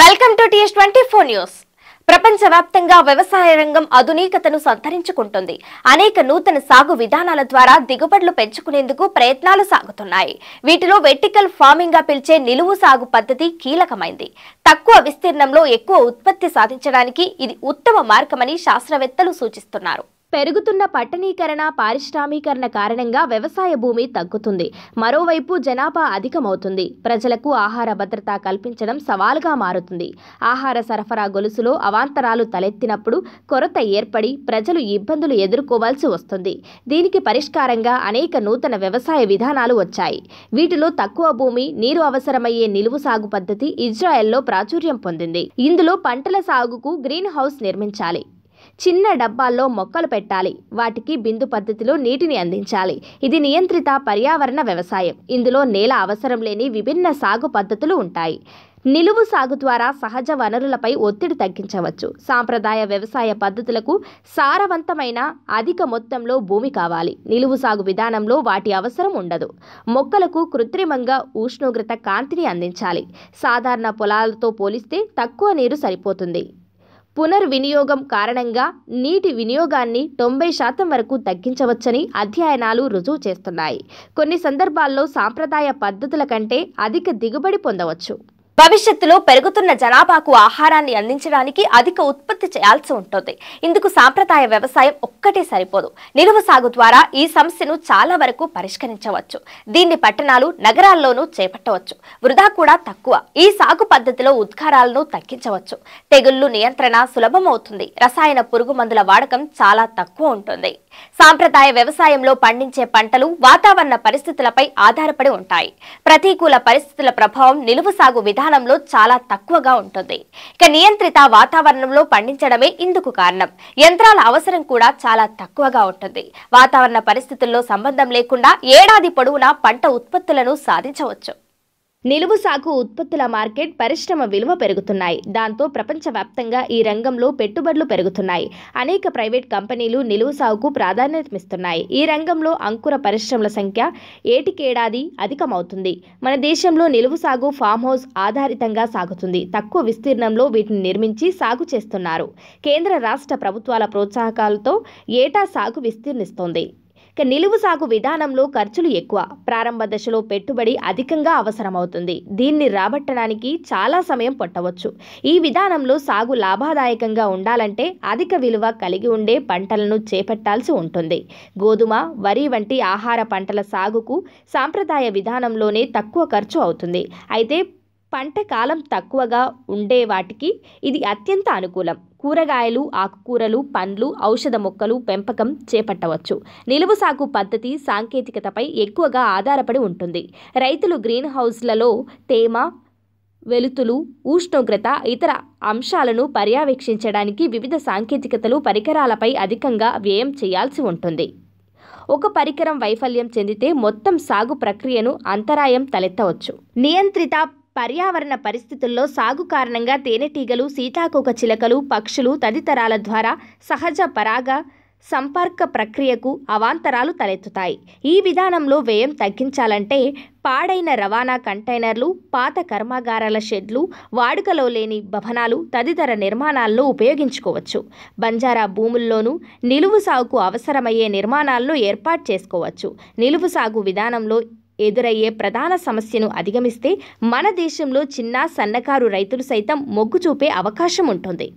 welcome to TS twenty four news ప్రపంచవ్యాప్తంగా వ్యవసాయ రంగం ఆధునికతను సంతరించుకుంటుంది అనేక నూతన సాగు విధానాల ద్వారా దిగుబడులు పెంచుకునేందుకు ప్రయత్నాలు సాగుతున్నాయి వీటిలో వెర్టికల్ ఫార్మింగ్ గా పిలిచే నిలువు సాగు పద్ధతి కీలకమైంది తక్కువ విస్తీర్ణంలో ఎక్కువ ఉత్పత్తి సాధించడానికి ఇది ఉత్తమ మార్గమని శాస్త్రవేత్తలు సూచిస్తున్నారు పెరుగుతున్న పట్టణీకరణ పారిశ్రామీకరణ కారణంగా వ్యవసాయ భూమి తగ్గుతుంది మరోవైపు జనాభా అధికమవుతుంది ప్రజలకు ఆహార భద్రత కల్పించడం సవాలుగా మారుతుంది ఆహార సరఫరా గొలుసులో అవాంతరాలు తలెత్తినప్పుడు కొరత ఏర్పడి ప్రజలు ఇబ్బందులు ఎదుర్కోవాల్సి వస్తుంది దీనికి పరిష్కారంగా అనేక నూతన వ్యవసాయ విధానాలు వచ్చాయి వీటిలో తక్కువ భూమి నీరు అవసరమయ్యే నిలువు సాగు పద్ధతి ఇజ్రాయెల్లో ప్రాచుర్యం పొందింది ఇందులో పంటల సాగుకు గ్రీన్ హౌస్ నిర్మించాలి చిన్న డబ్బాల్లో మొక్కలు పెట్టాలి వాటికి బిందు పద్ధతిలో నీటిని అందించాలి ఇది నియంత్రిత పర్యావరణ వ్యవసాయం ఇందులో నేల అవసరం లేని విభిన్న సాగు పద్ధతులు ఉంటాయి నిలువు సాగు ద్వారా సహజ వనరులపై ఒత్తిడి తగ్గించవచ్చు సాంప్రదాయ వ్యవసాయ పద్ధతులకు సారవంతమైన అధిక మొత్తంలో భూమి కావాలి నిలువు సాగు విధానంలో వాటి అవసరం ఉండదు మొక్కలకు కృత్రిమంగా ఉష్ణోగ్రత కాంతిని అందించాలి సాధారణ పొలాలతో పోలిస్తే తక్కువ నీరు సరిపోతుంది పునర్వినియోగం కారణంగా నీటి వినియోగాన్ని తొంభై శాతం వరకు తగ్గించవచ్చని అధ్యయనాలు రుజువు చేస్తున్నాయి కొన్ని సందర్భాల్లో సాంప్రదాయ పద్ధతుల కంటే అధిక దిగుబడి పొందవచ్చు భవిష్యత్తులో పెరుగుతున్న జనాభాకు ఆహారాన్ని అందించడానికి అధిక ఉత్పత్తి చేయాల్సి ఉంటుంది ఇందుకు సాంప్రదాయ వ్యవసాయం ఒక్కటే సరిపోదు నిలువ సాగు ద్వారా ఈ సమస్యను చాలా వరకు పరిష్కరించవచ్చు దీన్ని పట్టణాలు నగరాల్లోనూ చేపట్టవచ్చు వృధా కూడా తక్కువ ఈ సాగు పద్ధతిలో ఉద్గారాలను తగ్గించవచ్చు తెగుళ్లు నియంత్రణ సులభమవుతుంది రసాయన పురుగు మందుల వాడకం చాలా తక్కువ ఉంటుంది సాంప్రదాయ వ్యవసాయంలో పండించే పంటలు వాతావరణ పరిస్థితులపై ఆధారపడి ఉంటాయి ప్రతికూల పరిస్థితుల ప్రభావం నిలువ సాగు విధానం విధానంలో చాలా తక్కువగా ఉంటుంది ఇక నియంత్రిత వాతావరణంలో పండించడమే ఇందుకు కారణం యంత్రాల అవసరం కూడా చాలా తక్కువగా ఉంటుంది వాతావరణ పరిస్థితుల్లో సంబంధం లేకుండా ఏడాది పొడవునా పంట ఉత్పత్తులను సాధించవచ్చు నిలువు సాగు ఉత్పత్తుల మార్కెట్ పరిశ్రమ విలువ పెరుగుతున్నాయి దాంతో ప్రపంచవ్యాప్తంగా ఈ రంగంలో పెట్టుబడులు పెరుగుతున్నాయి అనేక ప్రైవేట్ కంపెనీలు నిలువు సాగుకు ప్రాధాన్యతనిస్తున్నాయి ఈ రంగంలో అంకుర పరిశ్రమల సంఖ్య ఏటికేడాది అధికమవుతుంది మన దేశంలో నిలువు సాగు ఫామ్ హౌస్ ఆధారితంగా సాగుతుంది తక్కువ విస్తీర్ణంలో వీటిని నిర్మించి సాగు చేస్తున్నారు కేంద్ర రాష్ట్ర ప్రభుత్వాల ప్రోత్సాహకాలతో ఏటా సాగు విస్తీర్ణిస్తోంది ఇక నిలువు సాగు విధానంలో ఖర్చులు ఎక్కువ ప్రారంభ దశలో పెట్టుబడి అధికంగా అవసరమవుతుంది దీన్ని రాబట్టడానికి చాలా సమయం పట్టవచ్చు ఈ విధానంలో సాగు లాభదాయకంగా ఉండాలంటే అధిక విలువ కలిగి ఉండే పంటలను చేపట్టాల్సి ఉంటుంది గోధుమ వరి వంటి ఆహార పంటల సాగుకు సాంప్రదాయ విధానంలోనే తక్కువ ఖర్చు అవుతుంది అయితే పంట కాలం తక్కువగా ఉండే వాటికి ఇది అత్యంత అనుకూలం కూరగాయలు ఆకుకూరలు పండ్లు ఔషధ మొక్కలు పెంపకం చేపట్టవచ్చు నిలువ సాగు పద్ధతి సాంకేతికతపై ఎక్కువగా ఆధారపడి ఉంటుంది రైతులు గ్రీన్ హౌస్లలో తేమ వెలుతులు ఉష్ణోగ్రత ఇతర అంశాలను పర్యవేక్షించడానికి వివిధ సాంకేతికతలు పరికరాలపై అధికంగా వ్యయం చేయాల్సి ఉంటుంది ఒక పరికరం వైఫల్యం చెందితే మొత్తం సాగు ప్రక్రియను అంతరాయం తలెత్తవచ్చు నియంత్రిత పర్యావరణ పరిస్థితుల్లో సాగు కారణంగా తేనెటీగలు సీతాకోక చిలకలు పక్షులు తదితరాల ద్వారా సహజ పరాగ సంపర్క ప్రక్రియకు అవాంతరాలు తలెత్తుతాయి ఈ విధానంలో వ్యయం తగ్గించాలంటే పాడైన రవాణా కంటైనర్లు పాత కర్మాగారాల షెడ్లు వాడుకలో లేని భవనాలు తదితర నిర్మాణాల్లో ఉపయోగించుకోవచ్చు బంజారా భూముల్లోనూ నిలువు సాగుకు అవసరమయ్యే నిర్మాణాల్లో ఏర్పాటు చేసుకోవచ్చు నిలువు సాగు విధానంలో ఎదురయ్యే ప్రధాన సమస్యను అధిగమిస్తే మన దేశంలో చిన్న సన్నకారు రైతులు సైతం మొగ్గు చూపే అవకాశం ఉంటుంది